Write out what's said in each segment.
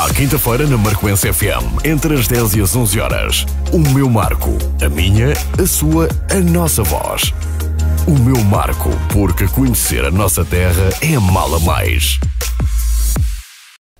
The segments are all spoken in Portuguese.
À quinta-feira na Marcoense FM, entre as 10 e as 11 horas. O meu Marco. A minha, a sua, a nossa voz. O meu Marco, porque conhecer a nossa terra é mala mais.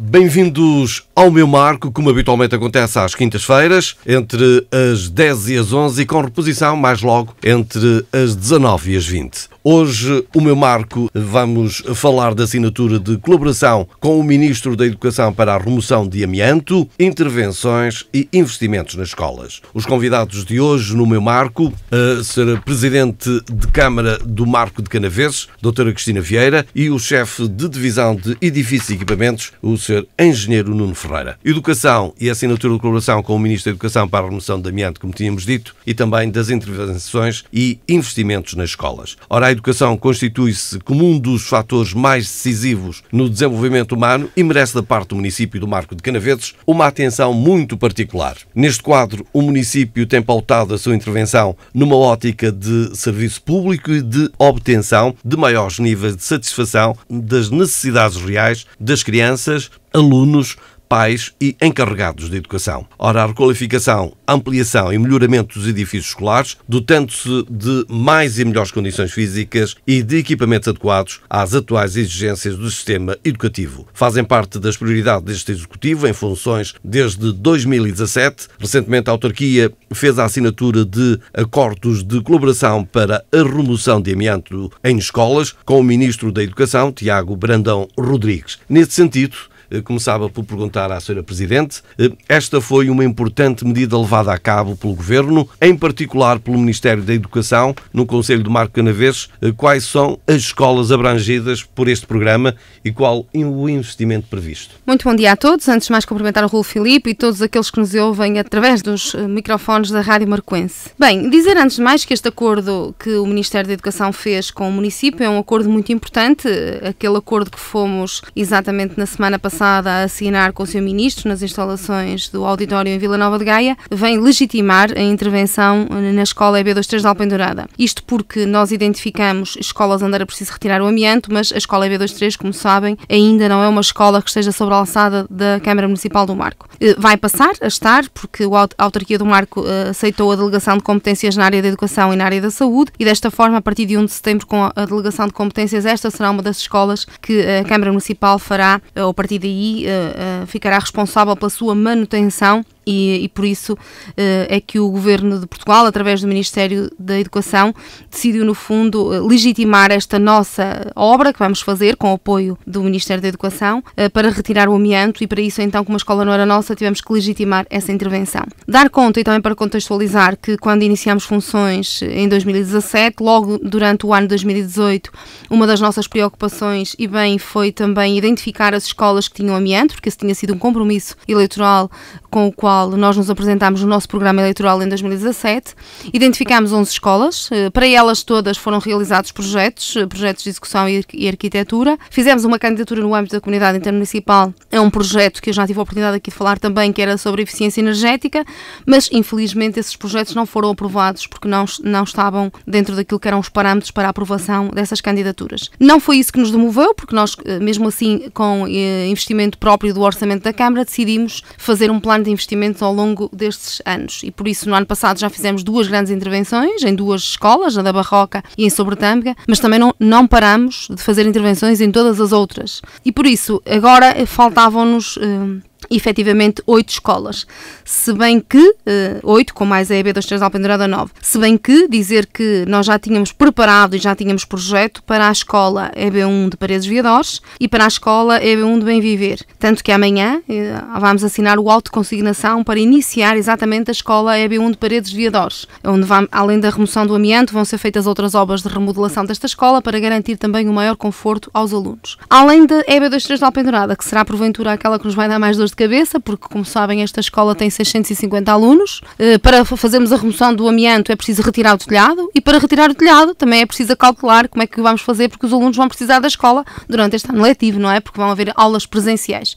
Bem-vindos ao meu marco, como habitualmente acontece às quintas-feiras, entre as 10 e as 11 e com reposição mais logo entre as 19 e as 20. Hoje, o meu marco, vamos falar da assinatura de colaboração com o Ministro da Educação para a remoção de amianto, intervenções e investimentos nas escolas. Os convidados de hoje, no meu marco, a será Presidente de Câmara do Marco de Canaveses, Doutora Cristina Vieira, e o Chefe de Divisão de Edifícios e Equipamentos, o Sr. Engenheiro Nuno Ferreira. Educação e assinatura de colaboração com o Ministro da Educação para a remoção de amianto, como tínhamos dito, e também das intervenções e investimentos nas escolas. Ora, a educação constitui-se como um dos fatores mais decisivos no desenvolvimento humano e merece da parte do município do Marco de Canaveses uma atenção muito particular. Neste quadro, o município tem pautado a sua intervenção numa ótica de serviço público e de obtenção de maiores níveis de satisfação das necessidades reais das crianças, alunos, pais e encarregados de educação. Ora, a requalificação, ampliação e melhoramento dos edifícios escolares, dotando-se de mais e melhores condições físicas e de equipamentos adequados às atuais exigências do sistema educativo. Fazem parte das prioridades deste Executivo em funções desde 2017. Recentemente, a autarquia fez a assinatura de acordos de colaboração para a remoção de amianto em escolas com o Ministro da Educação, Tiago Brandão Rodrigues. Nesse sentido, eh, começava por perguntar à Sra. Presidente. Eh, esta foi uma importante medida levada a cabo pelo Governo, em particular pelo Ministério da Educação, no Conselho de Marco Canavês. Eh, quais são as escolas abrangidas por este programa e qual o investimento previsto? Muito bom dia a todos. Antes de mais, cumprimentar o Rui Filipe e todos aqueles que nos ouvem através dos microfones da Rádio Marcoense. Bem, dizer antes de mais que este acordo que o Ministério da Educação fez com o município é um acordo muito importante, aquele acordo que fomos exatamente na semana passada passada a assinar com o seu ministro nas instalações do auditório em Vila Nova de Gaia, vem legitimar a intervenção na escola EB23 de Alpendurada. Isto porque nós identificamos escolas onde era preciso retirar o amianto, mas a escola EB23, como sabem, ainda não é uma escola que esteja sobre a alçada da Câmara Municipal do Marco. Eh, vai passar a estar, porque a autarquia do Marco eh, aceitou a delegação de competências na área da educação e na área da saúde, e desta forma, a partir de 1 de setembro, com a delegação de competências, esta será uma das escolas que a Câmara Municipal fará, eh, ou a partir de aí eh, eh, ficará responsável pela sua manutenção e, e por isso eh, é que o governo de Portugal, através do Ministério da Educação, decidiu, no fundo, eh, legitimar esta nossa obra que vamos fazer com o apoio do Ministério da Educação eh, para retirar o amianto. E para isso, então, como a escola não era nossa, tivemos que legitimar essa intervenção. Dar conta, e também para contextualizar, que quando iniciamos funções em 2017, logo durante o ano 2018, uma das nossas preocupações e bem foi também identificar as escolas que tinham amianto, porque esse tinha sido um compromisso eleitoral com o qual qual nós nos apresentámos no nosso programa eleitoral em 2017. Identificámos 11 escolas, eh, para elas todas foram realizados projetos, eh, projetos de execução e arquitetura. Fizemos uma candidatura no âmbito da comunidade intermunicipal é um projeto que eu já tive a oportunidade aqui de falar também, que era sobre eficiência energética, mas infelizmente esses projetos não foram aprovados porque não, não estavam dentro daquilo que eram os parâmetros para a aprovação dessas candidaturas. Não foi isso que nos demoveu, porque nós, eh, mesmo assim, com investimento próprio do orçamento da Câmara, decidimos fazer um plano de investimento ao longo destes anos. E por isso, no ano passado, já fizemos duas grandes intervenções em duas escolas, na da Barroca e em Sobretâmega, mas também não, não paramos de fazer intervenções em todas as outras. E por isso, agora faltavam-nos. Eh, efetivamente oito escolas. Se bem que, eh, oito, com mais a EB23 Alpendurada 9, se bem que dizer que nós já tínhamos preparado e já tínhamos projeto para a escola EB1 de Paredes Viadores e para a escola EB1 de Bem Viver. Tanto que amanhã eh, vamos assinar o auto consignação para iniciar exatamente a escola EB1 de Paredes Viadores, onde vamos, além da remoção do amianto vão ser feitas outras obras de remodelação desta escola para garantir também o um maior conforto aos alunos. Além da EB23 de Alpendurada, que será porventura aquela que nos vai dar mais dores de cabeça, porque, como sabem, esta escola tem 650 alunos. Eh, para fazermos a remoção do amianto é preciso retirar o telhado e, para retirar o telhado, também é preciso calcular como é que vamos fazer, porque os alunos vão precisar da escola durante este ano letivo, não é? Porque vão haver aulas presenciais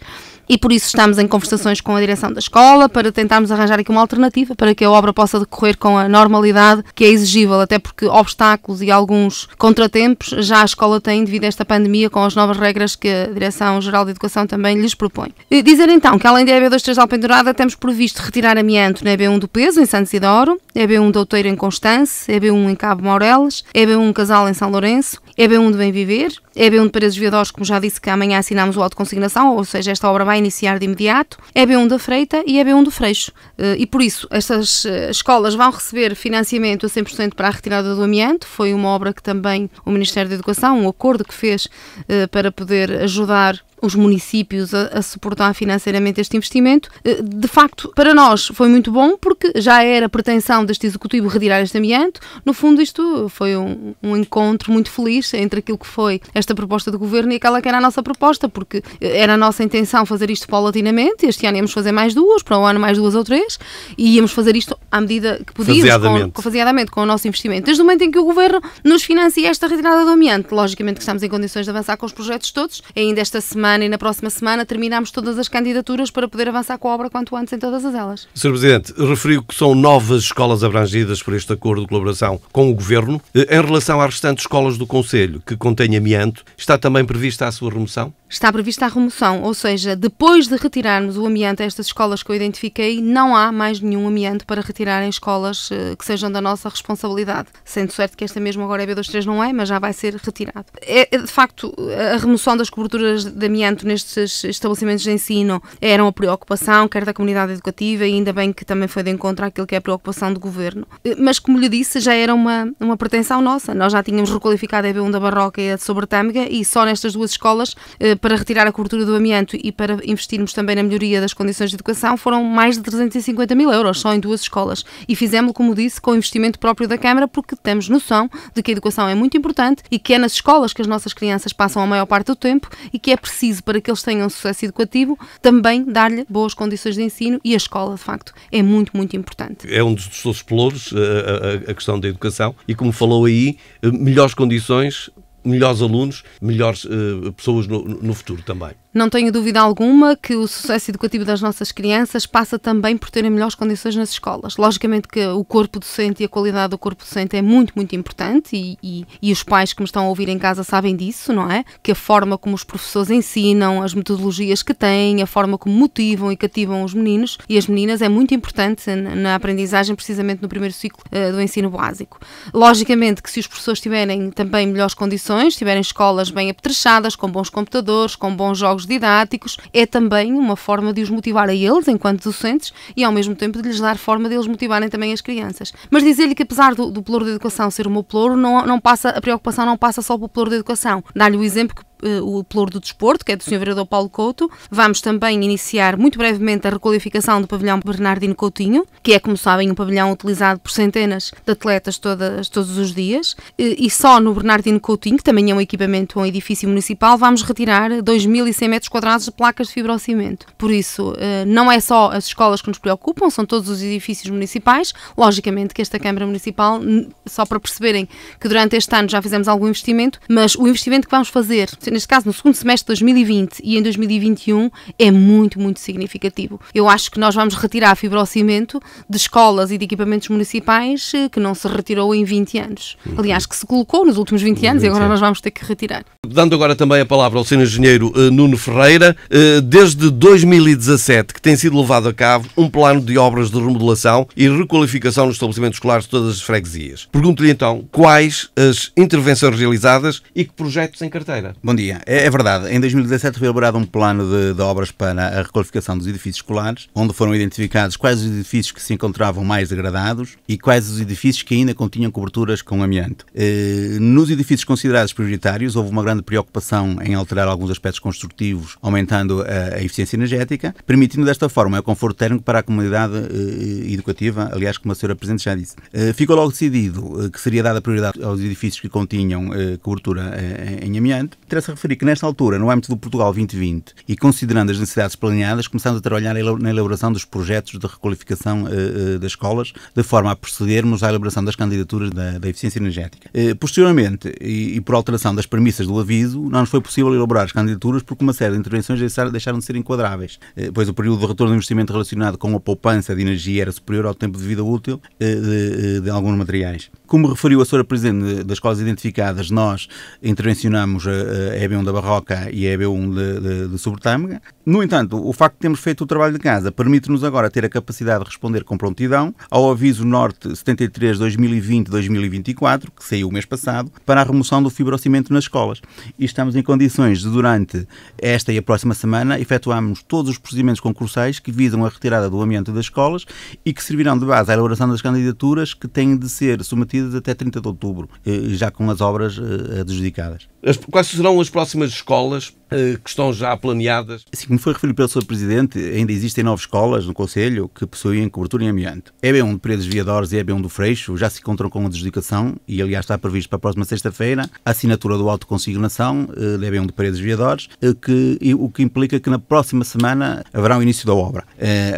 e por isso estamos em conversações com a direção da escola para tentarmos arranjar aqui uma alternativa para que a obra possa decorrer com a normalidade que é exigível, até porque obstáculos e alguns contratempos já a escola tem devido a esta pandemia com as novas regras que a Direção-Geral de Educação também lhes propõe. E dizer então que além da EB23 de Alpendurada temos previsto retirar amianto na EB1 do Peso, em Santos e Douro, EB1 de Outeiro em Constance, EB1 em Cabo Maureles, EB1 Casal em São Lourenço, EB1 de Bem Viver, é B1 de Paredes Viadós, como já disse, que amanhã assinamos o auto de consignação, ou seja, esta obra vai iniciar de imediato. É B1 da Freita e é B1 do Freixo. Eh, e por isso, estas eh, escolas vão receber financiamento a 100% para a retirada do amianto. Foi uma obra que também o Ministério da Educação, um acordo que fez eh, para poder ajudar os municípios a, a, suportar financeiramente este investimento. De facto, para nós foi muito bom porque já era pretensão deste executivo retirar este amianto. No fundo, isto foi um, um encontro muito feliz entre aquilo que foi a esta proposta do governo e aquela que era a nossa proposta, porque era a nossa intenção fazer isto paulatinamente. Este ano íamos fazer mais duas, para o um ano mais duas ou três, e íamos fazer isto à medida que podíamos, Com, faziadamente com o nosso investimento. Desde o momento em que o governo nos financia esta retirada do ambiente, logicamente que estamos em condições de avançar com os projetos todos. Ainda esta semana e na próxima semana terminamos todas as candidaturas para poder avançar com a obra quanto antes em todas as elas. Sr. Presidente, referiu que são novas escolas abrangidas por este acordo de colaboração com o governo. Eh, em relação às restantes escolas do Conselho que contêm amianto, Portanto, está também prevista a sua remoção? está prevista a remoção, ou seja, depois de retirarmos o amianto a estas escolas que eu identifiquei, não há mais nenhum amianto para retirar em escolas eh, que sejam da nossa responsabilidade. Sendo certo que esta mesmo agora é B23 não é, mas já vai ser retirado. É, é, de facto, a remoção das coberturas de amianto nestes estabelecimentos de ensino era uma preocupação, quer da comunidade educativa, e ainda bem que também foi de encontro àquilo que é a preocupação do governo. Eh, mas, como lhe disse, já era uma, uma pretensão nossa. Nós já tínhamos requalificado a b 1 da Barroca e a de Sobretâmega e só nestas duas escolas eh, para retirar a cobertura do amianto e para investirmos também na melhoria das condições de educação foram mais de 350 mil euros, só em duas escolas. E fizemos, como disse, com investimento próprio da Câmara, porque temos noção de que a educação é muito importante e que é nas escolas que as nossas crianças passam a maior parte do tempo e que é preciso, para que eles tenham sucesso educativo, também dar-lhe boas condições de ensino e a escola, de facto, é muito, muito importante. É um dos seus pelouros, eh, a, a, a questão da educação, e como falou aí, eh, melhores condições melhores alunos, melhores uh, pessoas no, no futuro também. Não tenho dúvida alguma que o sucesso educativo das nossas crianças passa também por terem melhores condições nas escolas. Logicamente que o corpo docente e a qualidade do corpo docente é muito, muito importante e, e, e os pais que me estão a ouvir em casa sabem disso, não é? Que a forma como os professores ensinam, as metodologias que têm, a forma como motivam e cativam os meninos e as meninas é muito importante na aprendizagem, precisamente no primeiro ciclo uh, do ensino básico. Logicamente que se os professores tiverem também melhores condições gerações tiverem escolas bem apetrechadas, com bons computadores, com bons jogos didáticos, é também uma forma de os motivar a eles, enquanto docentes, e ao mesmo tempo de lhes dar forma de eles motivarem também as crianças. Mas dizer-lhe que apesar do, do ploro da educação ser o meu ploro, não, não passa, a preocupação não passa só pelo ploro da educação. Dar-lhe o exemplo que eh, o Pelour do Desporto, que é do Sr. Vereador Paulo Couto. Vamos também iniciar muito brevemente a requalificação do pavilhão Bernardino Coutinho, que é, como sabem, um pavilhão utilizado por centenas de atletas todas, todos os dias. E só no Bernardino Coutinho, que também é um equipamento, um edifício municipal, vamos retirar 2.100 metros quadrados de placas de fibrocimento. Por isso, eh, não é só as escolas que nos preocupam, são todos os edifícios municipais. Logicamente que esta Câmara Municipal, só para perceberem que durante este ano já fizemos algum investimento, mas o investimento que vamos fazer neste caso no segundo semestre de 2020 e em 2021, é muito, muito significativo. Eu acho que nós vamos retirar fibrocimento de escolas e de equipamentos municipais eh, que não se retirou em 20 anos. Uhum. Aliás, que se colocou nos últimos 20 anos 20 e agora nós vamos ter que retirar. Dando agora também a palavra ao Sr. Engenheiro eh, Nuno Ferreira, eh, desde 2017 que tem sido levado a cabo um plano de obras de remodelação e requalificação nos estabelecimentos escolares de todas as freguesias. Pergunto-lhe então quais as intervenções realizadas e que projetos em carteira. Bom dia. É, é, verdade. Em 2017 foi elaborado um plano de, de, obras para a requalificação dos edifícios escolares, onde foram identificados quais os edifícios que se encontravam mais degradados e quais os edifícios que ainda continham coberturas com amianto. Eh, nos edifícios considerados prioritários, houve uma grande preocupação em alterar alguns aspectos construtivos, aumentando a, a eficiência energética, permitindo desta forma o conforto térmico para a comunidade eh, educativa, aliás, como a senhora Presidente já disse. Eh, ficou logo decidido que seria dada prioridade aos edifícios que continham cobertura em amianto. Interessa referir que nesta altura, no âmbito do Portugal 2020 e considerando as necessidades planeadas, começamos a trabalhar na elaboração dos projetos de requalificação uh, das escolas, de forma a procedermos à elaboração das candidaturas da, da eficiência energética. Uh, posteriormente, e, e, por alteração das premissas do aviso, não nos foi possível elaborar as candidaturas porque uma série de intervenções deixaram, deixaram de ser enquadráveis, uh, pois o período de retorno do investimento relacionado com a poupança de energia era superior ao tempo de vida útil de, de alguns materiais. Como referiu a senhora Presidente das escolas identificadas, nós intervencionamos a EB1 da Barroca e a EB1 de, de, de Sobretâmega. No entanto, o facto de termos feito o trabalho de casa permite-nos agora ter a capacidade de responder com prontidão ao aviso Norte 73-2020-2024, que saiu o mês passado, para a remoção do fibrocimento nas escolas. E estamos em condições de, durante esta e a próxima semana, efetuarmos todos os procedimentos concursais que visam a retirada do ambiente das escolas e que servirão de base à elaboração das candidaturas que têm de ser submetidas concluídas até 30 de outubro, já com as obras eh, adjudicadas. Quais serão as próximas escolas eh, que estão já planeadas? Assim como foi referido pelo Sr. Presidente, ainda existem nove escolas no Conselho que possuem cobertura em amianto. É EB1 de paredes Viadores e é EB1 do Freixo já se encontram com a adjudicação e, aliás, está previsto para a próxima sexta-feira a assinatura do auto consignação da eh, é EB1 de paredes Viadores, que, o que implica que na próxima semana haverá o início da obra.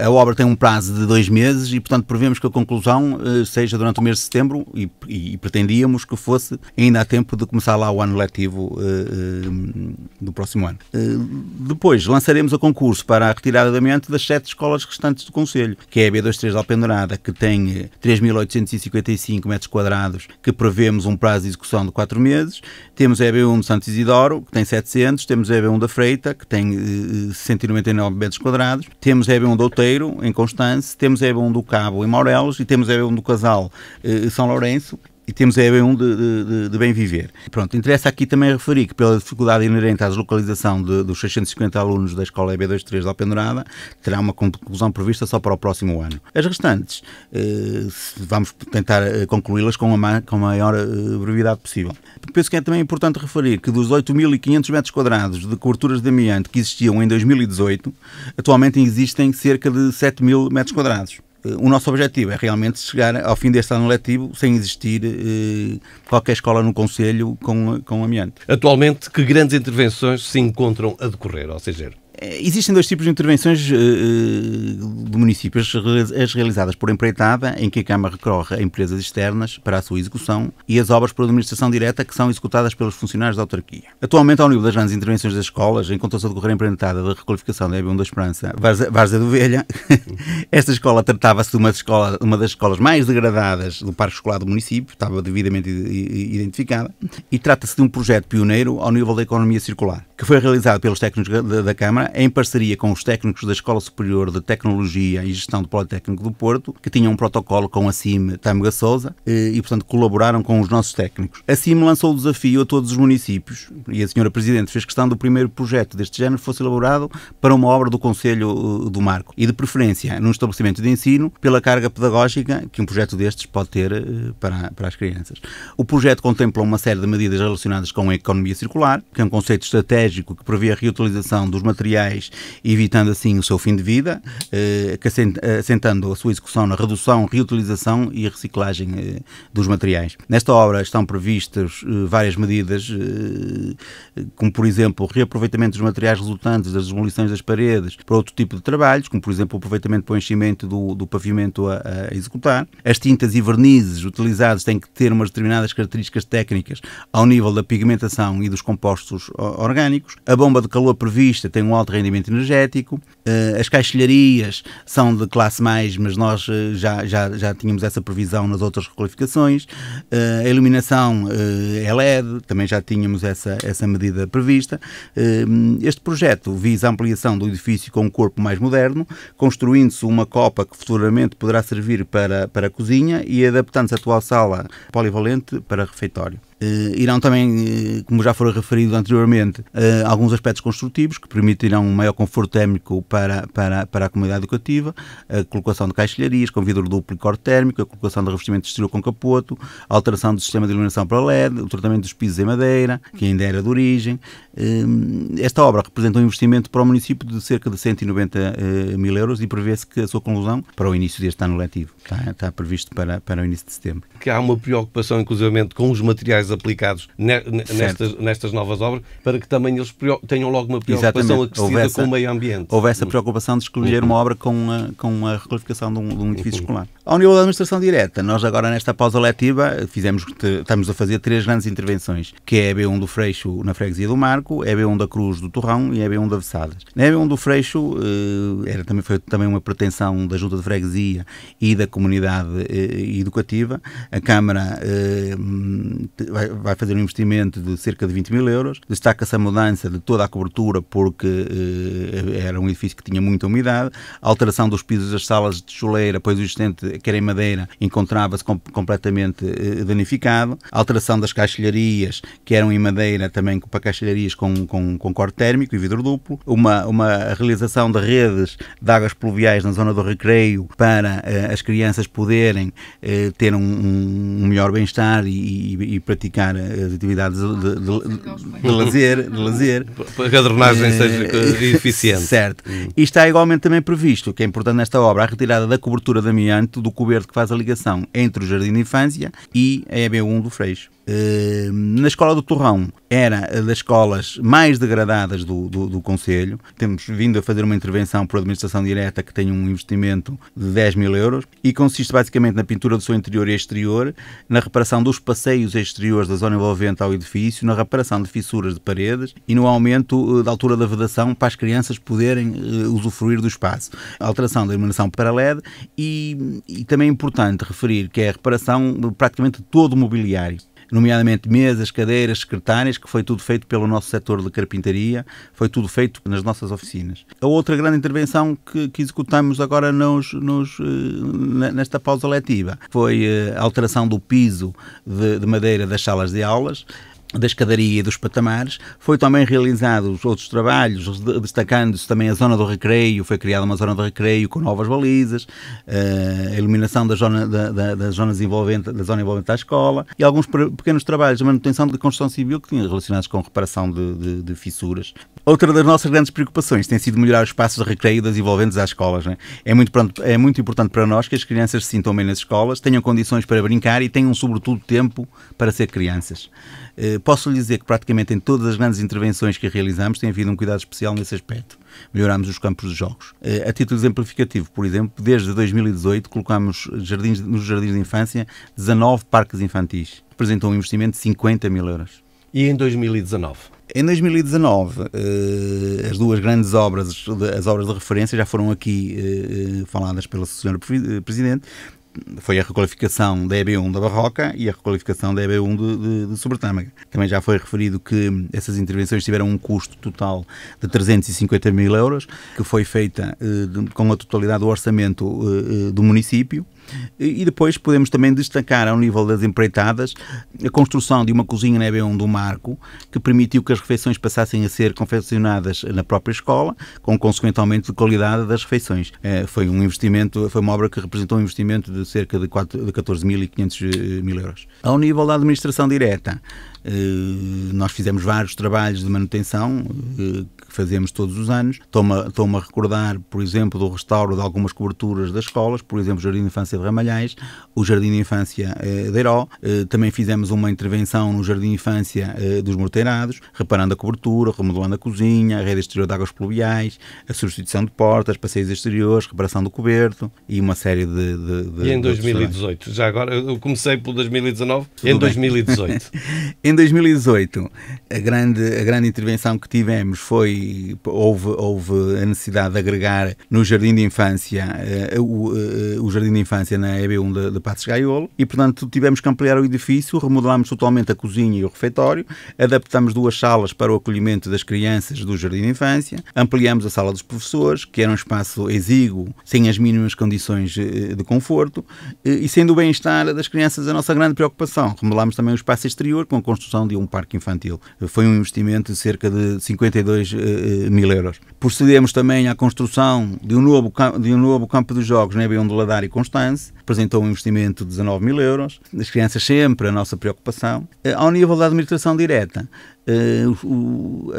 A obra tem um prazo de dois meses e, portanto, prevemos que a conclusão seja durante o mês de setembro e e, pretendíamos que fosse ainda há tempo de começar lá o ano letivo uh, do próximo ano. Eh, depois lançaremos o concurso para a retirada da amianto das sete escolas restantes do Conselho, que é a B23 de Alpendurada, que tem 3.855 metros quadrados, que prevemos um prazo de execução de 4 meses. Temos a EB1 de Santos Isidoro, que tem 700. Temos a EB1 da Freita, que tem uh, 199 metros quadrados. Temos a EB1 do Outeiro, em Constance. Temos a EB1 do Cabo, em Maurelos. E temos a EB1 do Casal, uh, São Lourenço isso e temos a é EB1 de, de, de, bem viver. Pronto, interessa aqui também referir que pela dificuldade inerente à deslocalização de, dos 650 alunos da escola EB23 da Alpendurada, terá uma conclusão prevista só para o próximo ano. As restantes, eh, vamos tentar eh, concluí-las com, a, com a maior eh, brevidade possível. Penso que é também importante referir que dos 8.500 metros quadrados de coberturas de amianto que existiam em 2018, atualmente existem cerca de 7.000 metros quadrados. Eh, o nosso objetivo é realmente chegar ao fim deste ano letivo sem existir eh, qualquer escola no Conselho com, com amianto. Atualmente, que grandes intervenções se encontram a decorrer, ou seja, eh, existem dois tipos de intervenções eh, eh, de municípios, as realizadas por empreitada, em que a Câmara recorre a empresas externas para a sua execução, e as obras por administração direta, que são executadas pelos funcionários da autarquia. Atualmente, ao nível das grandes intervenções das escolas, encontrou-se a decorrer a empreitada da requalificação da EB1 da Esperança, Várzea de Ovelha. Esta escola tratava-se de uma, escola, uma das escolas mais degradadas do Parque Escolar do município, estava devidamente identificada, e trata-se de um projeto pioneiro ao nível da economia circular que foi realizado pelos técnicos da, da, Câmara, em parceria com os técnicos da Escola Superior de Tecnologia e Gestão do Politécnico do Porto, que tinham um protocolo com a CIM Tâmega Souza eh, e, portanto, colaboraram com os nossos técnicos. A CIM lançou o desafio a todos os municípios e a senhora Presidente fez questão do primeiro projeto deste género fosse elaborado para uma obra do Conselho eh, do Marco e, de preferência, num estabelecimento de ensino, pela carga pedagógica que um projeto destes pode ter eh, para, para as crianças. O projeto contempla uma série de medidas relacionadas com a economia circular, que é um conceito estratégico estratégico que prevê a reutilização dos materiais, evitando assim o seu fim de vida, eh, eh, assentando a sua execução na redução, reutilização e reciclagem eh, dos materiais. Nesta obra estão previstas várias medidas, como por exemplo o reaproveitamento dos materiais resultantes das demolições das paredes para outro tipo de trabalhos, como por exemplo o aproveitamento para o enchimento do, do pavimento a, a executar. As tintas e vernizes utilizados têm que ter umas determinadas características técnicas ao nível da pigmentação e dos compostos orgânicos a bomba de calor prevista tem um alto rendimento energético, eh, as caixilharias são de classe mais, mas nós eh, já, já, já tínhamos essa previsão nas outras requalificações, eh, a iluminação é LED, também já tínhamos essa, essa medida prevista. Este projeto visa a ampliação do edifício com um corpo mais moderno, construindo-se uma copa que futuramente poderá servir para, para a cozinha e adaptando-se à atual sala polivalente para refeitório. Eh, irão também, eh, como já foi referido anteriormente, eh, alguns aspectos construtivos que permitirão um maior conforto térmico para, para, para a comunidade educativa, a colocação de caixilharias com vidro duplo e cor térmico, a colocação de revestimento de exterior com capoto, a alteração do sistema de iluminação para LED, o tratamento dos pisos em madeira, que ainda era de origem. Esta obra representa um investimento para o município de cerca de 190 mil euros e prevê-se que a sua conclusão para o início deste ano letivo. Está, está previsto para, para o início de setembro. Que há uma preocupação, inclusivamente, com os materiais aplicados nestas, nestas novas obras, para que também eles tenham logo uma preocupação Exatamente. acrescida com o meio ambiente. Houve essa preocupação de escolher uhum. uma obra com a, com a requalificação de um, de um edifício uhum. escolar. Ao nível da administração direta, nós agora nesta pausa letiva fizemos, estamos a fazer três grandes intervenções, que é a B1 do Freixo na Freguesia do Marco, a B1 da Cruz do Torrão e a B1 da Vessadas. Na B1 do Freixo eh, era, também, foi também uma pretensão da Junta de Freguesia e da comunidade eh, educativa. A Câmara eh, vai, vai, fazer um investimento de cerca de 20 mil euros. Destaca-se a mudança de toda a cobertura, porque eh, era um edifício que tinha muita umidade. A alteração dos pisos das salas de chuleira, pois o existente, que era em madeira, encontrava-se com, completamente eh, danificado. A alteração das caixilharias, que eram em madeira também para caixilharias com, com, com corte térmico e vidro duplo. Uma, uma realização de redes de águas pluviais na zona do recreio para eh, as crianças poderem eh, ter um, um melhor bem-estar e, e, e praticar as atividades de, de, de, de lazer. De lazer para que a drenagem eh, seja eficiente. Certo. Hum. E está igualmente também previsto, que é importante nesta obra, a retirada da cobertura de amianto do coberto que faz a ligação entre o Jardim de Infância e a EB1 do Freixo. Eh, na escola do Torrão era das escolas mais degradadas do, do, do Conselho. Temos vindo a fazer uma intervenção por administração direta que tem um investimento de 10 mil euros e consiste basicamente na pintura do seu interior e exterior, na reparação dos passeios exteriores da zona envolvente ao edifício, na reparação de fissuras de paredes e no aumento eh, da altura da vedação para as crianças poderem eh, usufruir do espaço. A alteração da iluminação para LED e, e também é importante referir que é a reparação praticamente todo o mobiliário nomeadamente mesas, cadeiras, secretárias, que foi tudo feito pelo nosso setor de carpintaria, foi tudo feito nas nossas oficinas. A outra grande intervenção que, que executamos agora nos, nos, eh, nesta pausa letiva foi eh, a alteração do piso de, de madeira das salas de aulas da escadaria e dos patamares. Foi também realizado outros trabalhos, destacando-se também a zona do recreio, foi criada uma zona do recreio com novas balizas, eh, a iluminação da zona, da, da, da zonas envolvente, da zona envolvente da escola e alguns pequenos trabalhos de manutenção de construção civil que tinham relacionados com reparação de, de, de, fissuras. Outra das nossas grandes preocupações tem sido melhorar os espaços de recreio das envolventes às escolas. Né? É, muito pronto, é muito importante para nós que as crianças se sintam bem nas escolas, tenham condições para brincar e tenham, sobretudo, tempo para ser crianças. Eh, posso lhe dizer que praticamente em todas as grandes intervenções que realizamos tem havido um cuidado especial nesse aspecto. Melhorámos os campos de jogos. Eh, a título exemplificativo, por exemplo, desde 2018 colocamos jardins, nos jardins de infância 19 parques infantis. Representou um investimento de 50 mil euros. E em 2019? Em 2019, eh, as duas grandes obras, as obras de referência, já foram aqui faladas pela Sra. Presidente, foi a requalificação da EB1 da Barroca e a requalificação da EB1 de, de, de Sobretâmaga. Também já foi referido que essas intervenções tiveram um custo total de 350 mil euros, que foi feita eh, com a totalidade do orçamento eh, eh do município. E depois podemos também destacar, ao nível das empreitadas, a construção de uma cozinha na EB1 do Marco, que permitiu que as refeições passassem a ser confeccionadas na própria escola, com consequente aumento de qualidade das refeições. Eh, foi um investimento, foi uma obra que representou um investimento de cerca de, 4, de 14 mil e 500 eh, mil euros. Ao nível da administração direta, eh, nós fizemos vários trabalhos de manutenção eh, que fazemos todos os anos. Estou-me a recordar, por exemplo, do restauro de algumas coberturas das escolas, por exemplo, o Jardim de Infância de Ramalhais, o Jardim de Infância eh, de Heró. Também fizemos uma intervenção no Jardim de Infância dos Morteirados, reparando a cobertura, remodelando a cozinha, a rede exterior de águas pluviais, a substituição de portas, passeios exteriores, reparação do coberto e uma série de. de, de e em 2018? Já agora, eu comecei pelo 2019, Tudo em bem. 2018. em 2018, a grande, a grande intervenção que tivemos foi, houve, houve a necessidade de agregar no Jardim de Infância, uh, o, uh, o, Jardim de Infância na EB1 de, de Passos Gaiolo, e portanto tivemos que ampliar o edifício, remodelámos totalmente a cozinha e o refeitório, adaptamos duas salas para o acolhimento das crianças do Jardim de Infância, ampliamos a sala dos professores, que era um espaço exíguo, sem as mínimas condições eh, de conforto, e sendo o bem-estar das crianças a nossa grande preocupação. Remodelámos também o espaço exterior com a construção construção de um parque infantil. Foi um investimento de cerca de 52 eh, eh, mil euros. Procedemos também à construção de um novo, de um novo campo de jogos na né, Avião de Ladar e Constance, representou um investimento de 19 mil euros. As crianças sempre a nossa preocupação. Eh, ao nível da administração direta, eh,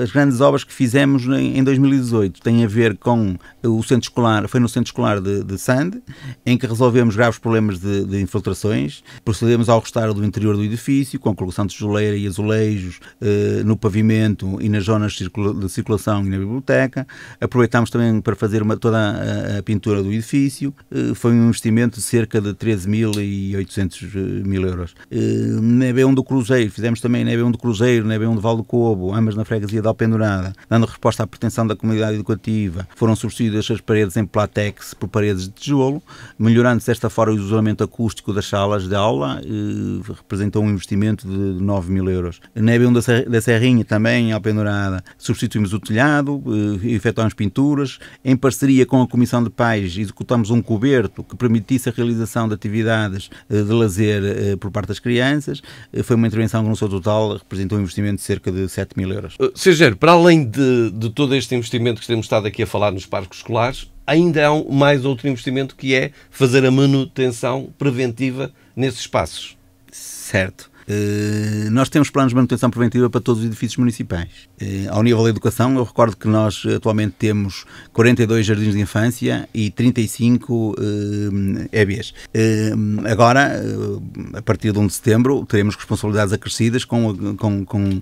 as grandes obras que fizemos em 2018 têm a ver com eh, o centro escolar, foi no centro escolar de, de Sande, em que resolvemos graves problemas de, de infiltrações, procedemos ao restauro do interior do edifício, com a colocação de tijoleira e azulejos no pavimento e nas zonas de circulação e na biblioteca. Aproveitámos também para fazer uma, toda a, a pintura do edifício. Foi um investimento de cerca cerca de 13.800 mil euros. Eh, na 1 do Cruzeiro, fizemos também na 1 do Cruzeiro, na 1 do Val do Cobo, ambas na freguesia da Alpendurada, dando resposta à pretensão da comunidade educativa. Foram substituídas as paredes em platex por paredes de tijolo, melhorando-se desta forma o isolamento acústico das salas de aula, eh, representou um investimento de 9 mil euros. Na 1 da Serrinha, também em Alpendurada, substituímos o telhado, eh, efetuámos pinturas, em parceria com a Comissão de Pais, executamos um coberto que permitisse a realização realização de atividades eh, de lazer eh, por parte das crianças. Eh, foi uma intervenção que, no seu total, representou um investimento de cerca de 7 mil euros. Seja, para além de, de todo este investimento que temos estado aqui a falar nos parques escolares, ainda há mais outro investimento que é fazer a manutenção preventiva nesses espaços. Certo. Eh, nós temos planos de manutenção preventiva para todos os edifícios municipais. Eh, ao nível da educação, eu recordo que nós atualmente temos 42 jardins de infância e 35 EBs. Eh, agora, a partir de 1 de setembro, teremos responsabilidades acrescidas com, com, com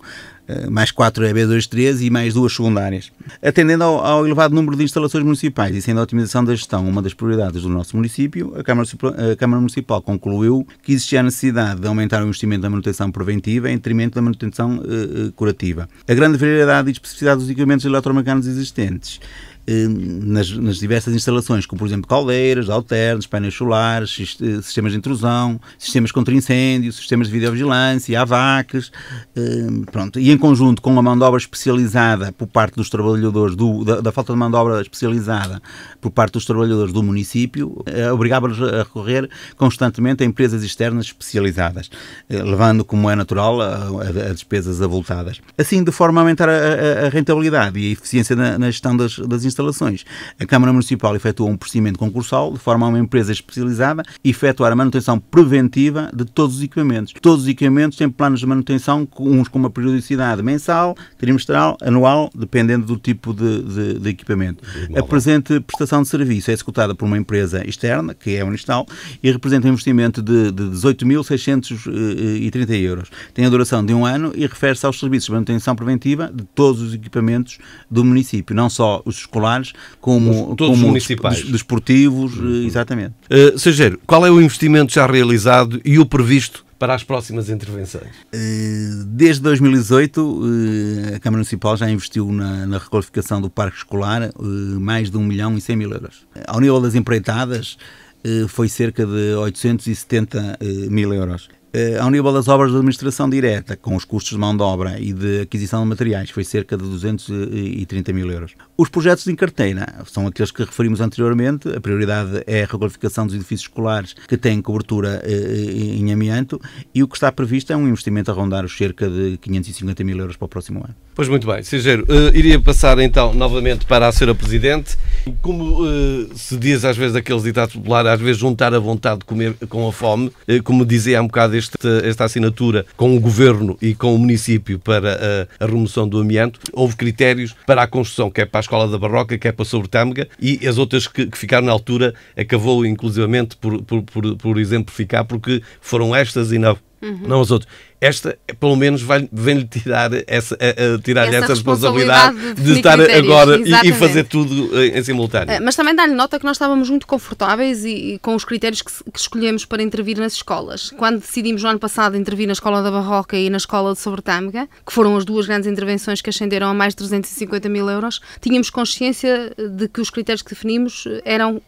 eh, mais 4 EB23 é e mais duas secundárias. Atendendo ao, ao, elevado número de instalações municipais e sendo a otimização da gestão uma das prioridades do nosso município, a Câmara, a Câmara Municipal concluiu que existia a necessidade de aumentar o investimento da manutenção preventiva em detrimento da manutenção uh, curativa. A grande variedade e especificidade dos equipamentos eletromecânicos existentes eh, nas, nas, diversas instalações, como por exemplo caldeiras, alternos, painéis solares, eh, sistemas de intrusão, sistemas contra incêndio, sistemas de videovigilância, AVACs, eh, pronto. E em conjunto com a mão de obra especializada por parte dos trabalhadores, do, da, da, falta de mão de obra especializada por parte dos trabalhadores do município, obrigava-los a recorrer constantemente a empresas externas especializadas, levando, como é natural, a, a, a despesas avultadas. Assim, de forma a aumentar a, a rentabilidade e a eficiência na, na gestão das, das instalações. A Câmara Municipal efetua um procedimento concursal de forma a uma empresa especializada efetuar a manutenção preventiva de todos os equipamentos. Todos os equipamentos têm planos de manutenção, uns com uma periodicidade mensal, trimestral, anual, dependendo do tipo de, de, de equipamento. A presente prestação de serviço é executada por uma empresa externa, que é a Unistal, e representa um investimento de, de 18.630 eh, eh, euros. Tem a duração de um ano e refere-se aos serviços de manutenção preventiva de todos os equipamentos do município, não só os escolares populares, como, Todos como municipais. desportivos, uhum. exatamente. Uh, qual é o investimento já realizado e o previsto para as próximas intervenções? Eh, desde 2018, a Câmara Municipal já investiu na, na requalificação do parque escolar mais de 1 milhão e 100 mil euros. Ao nível das empreitadas, foi cerca de 870 mil euros. Eh, ao nível das obras de administração direta, com os custos de mão de obra e de aquisição de materiais, foi cerca de 230 mil euros. Os projetos em carteira são aqueles que referimos anteriormente. A prioridade é a requalificação dos edifícios escolares que têm cobertura eh, em amianto e o que está previsto é um investimento a rondar os cerca de 550 mil euros para o próximo ano. Pois muito bem, Sigeiro. Uh, eh, iria passar então novamente para a Sra. Presidente. Como uh, se diz às vezes aqueles ditados populares, às vezes juntar a vontade de comer com a fome, uh, como dizia há um bocado este, esta assinatura com o Governo e com o município para a, a remoção do amianto, houve critérios para a construção, quer para a Escola da Barroca, quer para a Sobretâmega, e as outras que, que, ficaram na altura acabou inclusivamente por, por, por, por exemplificar, porque foram estas e não uhum. não aos outros. Esta, pelo menos, vem-lhe tirar essa, a, eh, a eh, tirar essa, essa responsabilidade, responsabilidade, de, estar critérios. agora e fazer tudo eh, em simultâneo. Mas também dá-lhe nota que nós estávamos muito confortáveis e, e com os critérios que, que, escolhemos para intervir nas escolas. Quando decidimos no ano passado intervir na Escola da Barroca e na Escola de Sobretâmega, que foram as duas grandes intervenções que ascenderam a mais de 350 mil euros, tínhamos consciência de que os critérios que definimos eram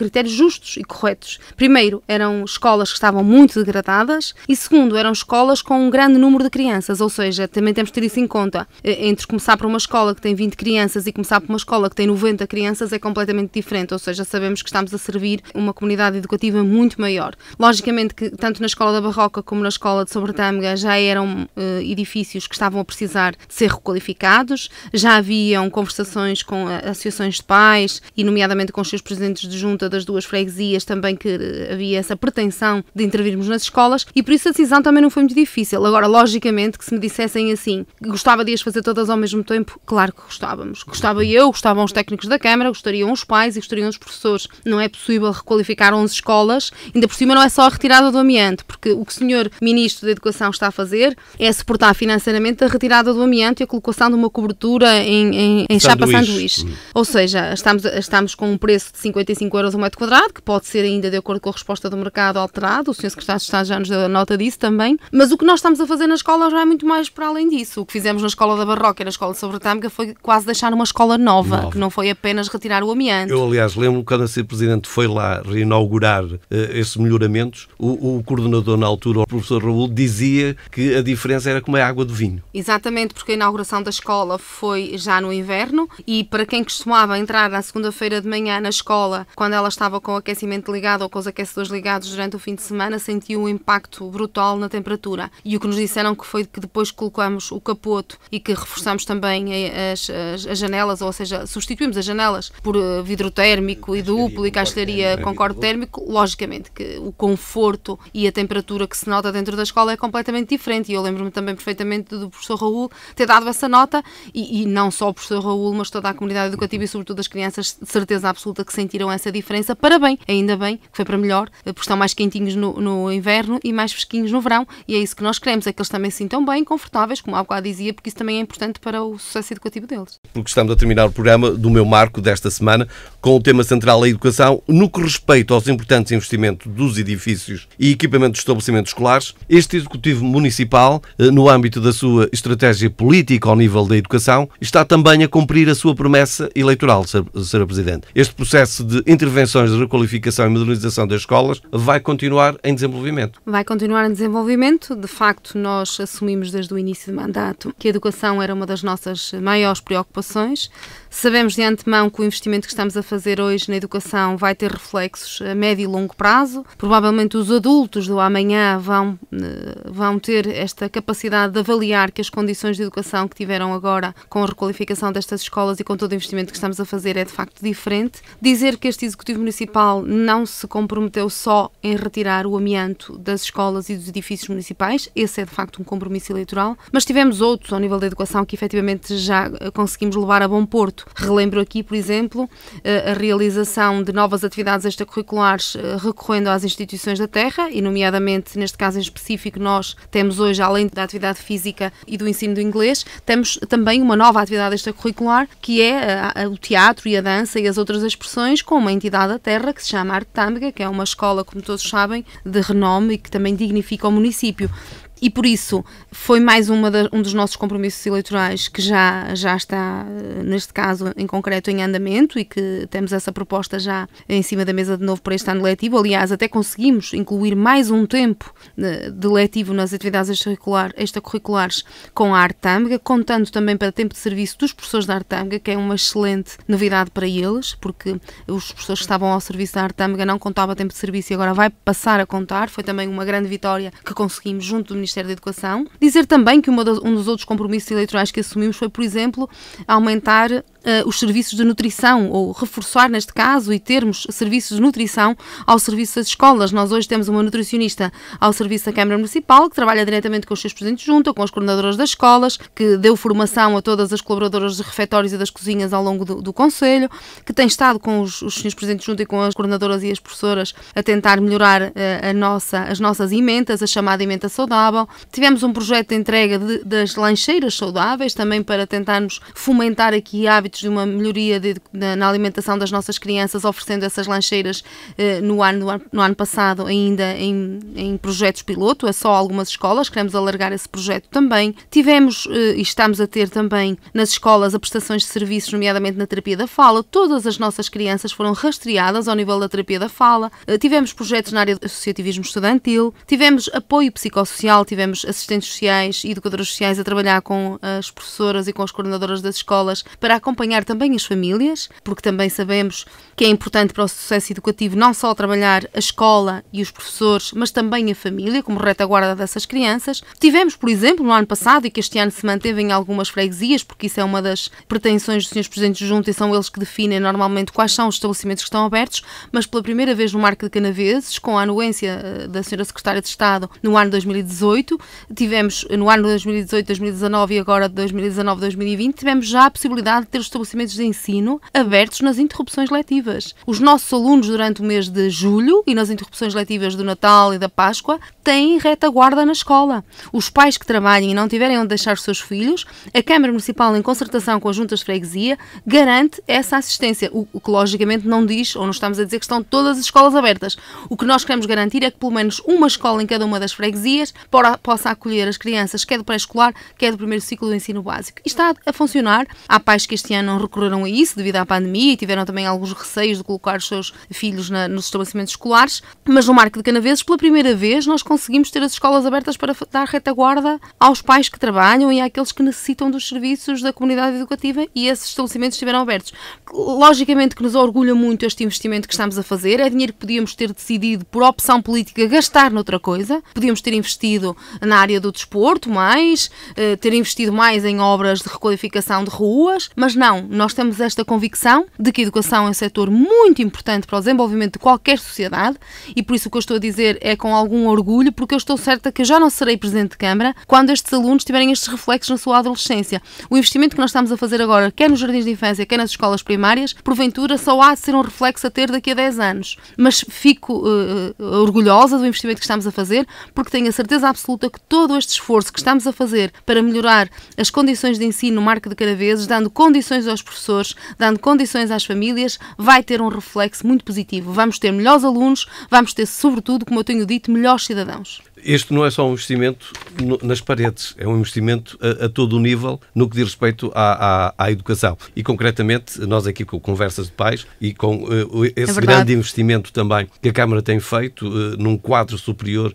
critérios justos e corretos. Primeiro, eram escolas que estavam muito degradadas e segundo, eram escolas com um grande número de crianças, ou seja, também temos que ter isso em conta. Eh, entre começar por uma escola que tem 20 crianças e começar por uma escola que tem 90 crianças é completamente diferente, ou seja, sabemos que estamos a servir uma comunidade educativa muito maior. Logicamente que tanto na escola da Barroca como na escola de Sobretâmega já eram uh, edifícios que estavam a precisar de ser requalificados, já haviam conversações com associações de pais e nomeadamente com os seus presidentes de junta das duas freguesias também que eh, havia essa pretensão de intervirmos nas escolas e por isso a decisão também não foi muito difícil. Agora, logicamente, que se me dissessem assim, gostava de as fazer todas ao mesmo tempo, claro que gostávamos. Gostava eu, gostavam os técnicos da Câmara, gostariam os pais e gostariam os professores. Não é possível requalificar 11 escolas, ainda por cima não é só a retirada do amianto, porque o que o senhor Ministro da Educação está a fazer é suportar financeiramente a retirada do amianto e a colocação de uma cobertura em, em, em sanduíche. chapa sanduíche. Hum. Ou seja, estamos, estamos com um preço de 55 euros metro quadrado, que pode ser ainda, de acordo com a resposta do mercado, alterado. O Sr. Secretário de Estado já nos deu nota disso também. Mas o que nós estamos a fazer na escola já é muito mais para além disso. O que fizemos na escola da Barroca e na escola de Sobretâmica foi quase deixar uma escola nova, nova, que não foi apenas retirar o amianto. Eu, aliás, lembro quando a Sr. Presidente foi lá reinaugurar uh, esses melhoramentos, o, o coordenador na altura, o professor Raul, dizia que a diferença era como é a água do vinho. Exatamente, porque a inauguração da escola foi já no inverno e para quem costumava entrar na segunda-feira de manhã na escola, quando ela estava com o aquecimento ligado ou com os aquecedores ligados durante o fim de semana, sentiu um impacto brutal na temperatura. E o que nos disseram que foi que depois colocamos o capoto e que reforçamos também eh, as, as, as janelas, ou seja, substituímos as janelas por eh, vidro térmico e é duplo e castelaria com corte térmico, logicamente que o conforto e a temperatura que se nota dentro da escola é completamente diferente. E eu lembro-me também perfeitamente do professor Raul ter dado essa nota e, e não só o professor Raul, mas toda a comunidade educativa e sobretudo as crianças, de certeza absoluta que sentiram essa diferença diferença, para bem, ainda bem que foi para melhor, eh, porque estão mais quentinhos no, no inverno e mais fresquinhos no verão, e é isso que nós queremos, é que eles também se sintam bem, confortáveis, como há bocado dizia, porque isso também é importante para o sucesso educativo deles. Porque estamos a terminar o programa do meu marco desta semana, com o tema central a educação, no que respeita aos importantes investimentos dos edifícios e equipamentos dos estabelecimentos escolares, este Executivo Municipal, eh, no âmbito da sua estratégia política ao nível da educação, está também a cumprir a sua promessa eleitoral, Sra. Presidente. Este processo de intervenção intervenções de requalificação e modernização das escolas vai continuar em desenvolvimento. Vai continuar em desenvolvimento. De facto, nós assumimos desde o início do mandato que a educação era uma das nossas maiores preocupações. Sabemos de antemão que o investimento que estamos a fazer hoje na educação vai ter reflexos a médio e longo prazo. Provavelmente os adultos do amanhã vão, eh, vão ter esta capacidade de avaliar que as condições de educação que tiveram agora com a requalificação destas escolas e com todo o investimento que estamos a fazer é de facto diferente. Dizer que este executivo Executivo Municipal não se comprometeu só em retirar o amianto das escolas e dos edifícios municipais, esse é de facto um compromisso eleitoral, mas tivemos outros ao nível da educação que efetivamente já eh, conseguimos levar a bom porto. Relembro aqui, por exemplo, eh, a realização de novas atividades extracurriculares eh, recorrendo às instituições da terra, e nomeadamente, neste caso em específico, nós temos hoje, além da atividade física e do ensino do inglês, temos também uma nova atividade extracurricular que é o teatro e a dança e as outras expressões com uma entidade Universidade da Terra, que se chama Arte que é uma escola, como todos sabem, de renome e que também dignifica o município e por isso foi mais da, um dos nossos compromissos eleitorais que já, já está, eh, neste caso em concreto, em andamento e que temos essa proposta já em cima da mesa de novo para este ano letivo. Aliás, até conseguimos incluir mais um tempo eh, de letivo nas atividades extracurricular, extracurriculares com a Artâmega, contando também para tempo de serviço dos professores da Artâmega, que é uma excelente novidade para eles, porque os professores que estavam ao serviço da Artâmega não contavam tempo de serviço e agora vai passar a contar. Foi também uma grande vitória que conseguimos junto do Ministério Ministério da Educação. Dizer também que um dos outros compromissos eleitorais que assumimos foi, por exemplo, aumentar Uh, os serviços de nutrição, ou reforçar neste caso, e termos serviços de nutrição ao serviço das escolas. Nós hoje temos uma nutricionista ao serviço da Câmara Municipal, que trabalha diretamente com os seus presidentes junto, com as coordenadoras das escolas, que deu formação a todas as colaboradoras dos refeitórios e das cozinhas ao longo do, do Conselho, que tem estado com os, os senhores presidentes junto e com as coordenadoras e as professoras a tentar melhorar uh, a nossa, as nossas emendas, a chamada emenda saudável. Tivemos um projeto de entrega de, das lancheiras saudáveis, também para tentarmos fomentar aqui hábitos hábitos, de uma melhoria de, de, na alimentação das nossas crianças, oferecendo essas lancheiras eh, no, ano, no, ano, no ano passado ainda em, em projetos piloto, a é só algumas escolas, queremos alargar esse projeto também. Tivemos eh, e estamos a ter também nas escolas a prestações de serviços, nomeadamente na terapia da fala. Todas as nossas crianças foram rastreadas ao nível da terapia da fala. Eh, tivemos projetos na área do associativismo estudantil, tivemos apoio psicossocial, tivemos assistentes sociais e educadores sociais a trabalhar com as professoras e com as coordenadoras das escolas para acompanhar acompanhar também as famílias, porque também sabemos que é importante para o sucesso educativo não só trabalhar a escola e os professores, mas também a família, como retaguarda dessas crianças. Tivemos, por exemplo, no ano passado, e que este ano se manteve em algumas freguesias, porque isso é uma das pretensões dos senhores presidentes juntos e são eles que definem normalmente quais são os estabelecimentos que estão abertos, mas pela primeira vez no Marco de Canaveses, com a anuência eh, da senhora secretária de Estado no ano 2018, tivemos no ano 2018, 2019 e agora 2019, 2020, tivemos já a possibilidade de ter os estabelecimentos de ensino abertos nas interrupções letivas. Os nossos alunos, durante o mês de julho e nas interrupções letivas do Natal e da Páscoa, têm retaguarda na escola. Os pais que trabalhem e não tiverem onde deixar os seus filhos, a Câmara Municipal, em concertação com as juntas de freguesia, garante essa assistência, o que logicamente não diz, ou não estamos a dizer que estão todas as escolas abertas. O que nós queremos garantir é que pelo menos uma escola em cada uma das freguesias possa acolher as crianças, quer do pré-escolar, quer do primeiro ciclo do ensino básico. E está a funcionar. Há pais que este ano não recorreram a isso devido à pandemia e tiveram também alguns receios de colocar os seus filhos na, nos estabelecimentos escolares. Mas no Marco de Canaveses, pela primeira vez, nós conseguimos ter as escolas abertas para dar retaguarda aos pais que trabalham e àqueles que necessitam dos serviços da comunidade educativa e esses estabelecimentos estiveram abertos. Logicamente que nos orgulha muito este investimento que estamos a fazer, é dinheiro que podíamos ter decidido por opção política gastar noutra coisa, podíamos ter investido na área do desporto mais, eh, ter investido mais em obras de requalificação de ruas, mas não, educação, nós temos esta convicção de que a educação é um setor muito importante para o desenvolvimento de qualquer sociedade e por isso o que eu estou a dizer é com algum orgulho, porque eu estou certa que eu já não serei presidente de Câmara quando estes alunos tiverem estes reflexos na sua adolescência. O investimento que nós estamos a fazer agora, quer nos jardins de infância, quer nas escolas primárias, porventura só há de ser um reflexo a ter daqui a 10 anos. Mas fico uh, orgulhosa do investimento que estamos a fazer, porque tenho a certeza absoluta que todo este esforço que estamos a fazer para melhorar as condições de ensino no Marco de vez dando condições condições aos professores, dando condições às famílias, vai ter um reflexo muito positivo. Vamos ter melhores alunos, vamos ter, sobretudo, como eu tenho dito, melhores cidadãos este não é só um investimento nas paredes, é um investimento a, a todo o nível no que diz respeito à, à, à, educação. E concretamente, nós aqui com conversas de pais e com uh, esse é grande investimento também que a Câmara tem feito uh, num quadro superior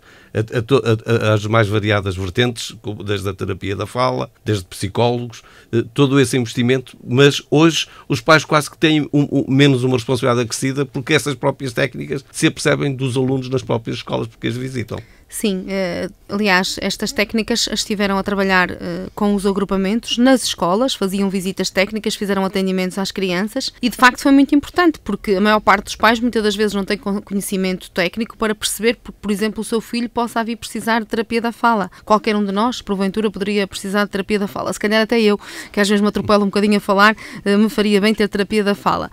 às mais variadas vertentes, desde a terapia da fala, desde psicólogos, uh, todo esse investimento, mas hoje os pais quase que têm um, um, menos uma responsabilidade acrescida porque essas próprias técnicas se apercebem dos alunos nas próprias escolas porque as visitam. Sim, eh, aliás, estas técnicas estiveram a trabalhar eh, com os agrupamentos nas escolas, faziam visitas técnicas, fizeram atendimentos às crianças e de facto foi muito importante porque a maior parte dos pais muitas das vezes não tem conhecimento técnico para perceber, por, por exemplo, o seu filho possa vir precisar de terapia da fala. Qualquer um de nós, porventura, poderia precisar de terapia da fala. Se calhar até eu, que às vezes me atropelo um bocadinho a falar, eh, me faria bem ter terapia da fala.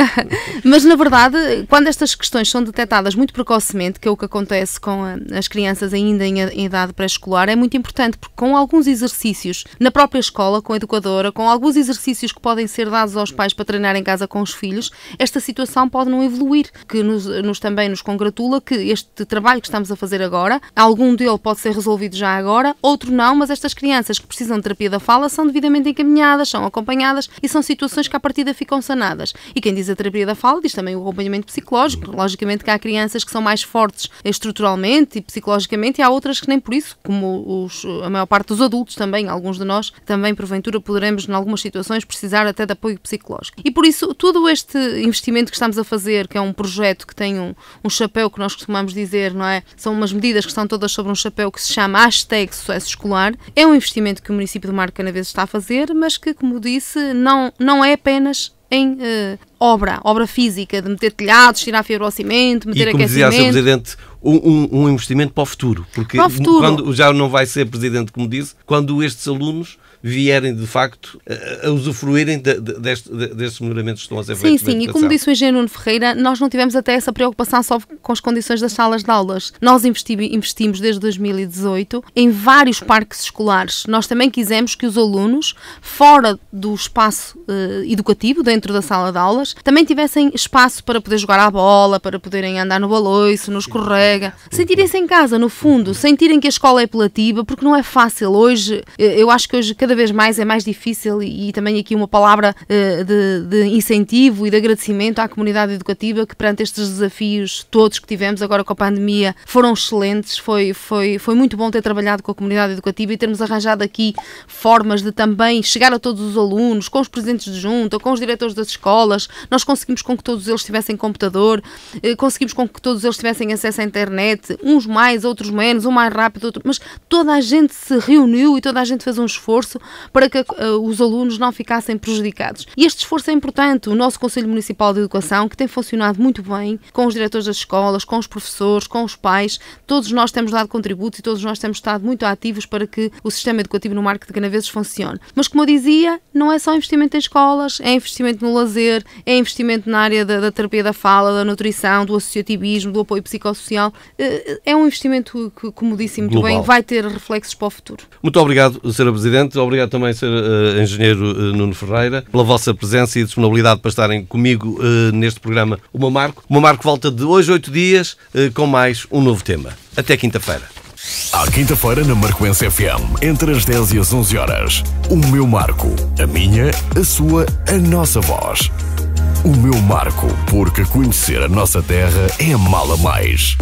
Mas na verdade, quando estas questões são detectadas muito precocemente, que é o que acontece com as crianças ainda em, em idade pré-escolar é muito importante, porque com alguns exercícios na própria escola, com a educadora, com alguns exercícios que podem ser dados aos pais para treinar em casa com os filhos, esta situação pode não evoluir, que nos, nos também nos congratula que este trabalho que estamos a fazer agora, algum dele pode ser resolvido já agora, outro não, mas estas crianças que precisam de terapia da fala são devidamente encaminhadas, são acompanhadas e são situações que à partida ficam sanadas. E quem diz a terapia da fala diz também o acompanhamento psicológico, logicamente que há crianças que são mais fortes estruturalmente e psicologicamente e há outras que nem por isso, como os, a maior parte dos adultos também, alguns de nós também porventura poderemos, em algumas situações, precisar até de apoio psicológico. E por isso, todo este investimento que estamos a fazer, que é um projeto que tem um, um chapéu que nós costumamos dizer, não é? São umas medidas que estão todas sobre um chapéu que se chama hashtag sucesso escolar, é um investimento que o município de Marca Canaveses está a fazer, mas que, como disse, não, não é apenas em uh, obra, obra física, de meter telhados, tirar fibra ao cimento, meter e, como aquecimento. dizia a Presidente, um, um, investimento para o futuro, porque para o futuro. quando já não vai ser Presidente, como disse, quando estes alunos vierem de facto a, usufruírem de, deste, destes melhoramentos que estão a ser feitos. Sim, sim, e como disse o engenheiro Ferreira, nós não tivemos até essa preocupação só com as condições das salas de aulas. Nós investi investimos desde 2018 em vários parques escolares. Nós também quisemos que os alunos, fora do espaço eh, educativo, dentro da sala de aulas, também tivessem espaço para poder jogar à bola, para poderem andar no baloiço, no escorrega, sentirem-se em casa, no fundo, sentirem que a escola é apelativa, porque não é fácil. Hoje, eh, eu acho que hoje cada vez mais é mais difícil e, e também aqui uma palavra uh, de, de, incentivo e de agradecimento à comunidade educativa que perante estes desafios todos que tivemos agora com a pandemia foram excelentes, foi, foi, foi muito bom ter trabalhado com a comunidade educativa e termos arranjado aqui formas de também chegar a todos os alunos, com os presidentes de junta, com os diretores das escolas, nós conseguimos com que todos eles tivessem computador, uh, conseguimos com que todos eles tivessem acesso à internet, uns mais, outros menos, um mais rápido, outro, mas toda a gente se reuniu e toda a gente fez um esforço esforço para que uh, os alunos não ficassem prejudicados. E este esforço é importante. O nosso Conselho Municipal de Educação, que tem funcionado muito bem com os diretores das escolas, com os professores, com os pais, todos nós temos dado contributos e todos nós temos estado muito ativos para que o sistema educativo no Marco de Canaveses funcione. Mas, como eu dizia, não é só investimento em escolas, é investimento no lazer, é investimento na área da, da terapia da fala, da nutrição, do associativismo, do apoio psicossocial. Eh, é um investimento que, como disse muito Global. bem, vai ter reflexos para o futuro. Muito obrigado, Sra. Presidente. Obrigado também, Sr. Uh, eh, engenheiro uh, Nuno Ferreira, pela vossa presença e disponibilidade para estarem comigo uh, neste programa O Marco. O Marco volta de hoje, oito dias, com mais um novo tema. Até quinta-feira. À quinta-feira, na Marcoense FM, entre as 10 e as 11 horas. O meu Marco. A minha, a sua, a nossa voz. O meu Marco, porque conhecer a nossa terra é mala mais.